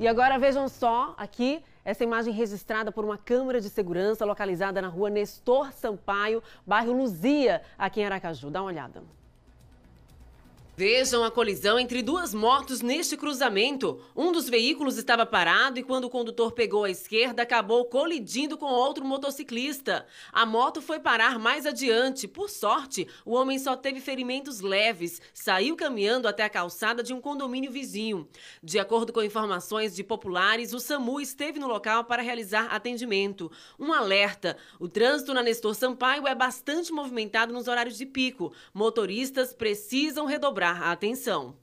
E agora vejam só aqui essa imagem registrada por uma câmera de segurança localizada na rua Nestor Sampaio, bairro Luzia, aqui em Aracaju. Dá uma olhada. Vejam a colisão entre duas motos neste cruzamento. Um dos veículos estava parado e, quando o condutor pegou a esquerda, acabou colidindo com outro motociclista. A moto foi parar mais adiante. Por sorte, o homem só teve ferimentos leves. Saiu caminhando até a calçada de um condomínio vizinho. De acordo com informações de populares, o SAMU esteve no local para realizar atendimento. Um alerta: o trânsito na Nestor Sampaio é bastante movimentado nos horários de pico. Motoristas precisam redobrar a atenção.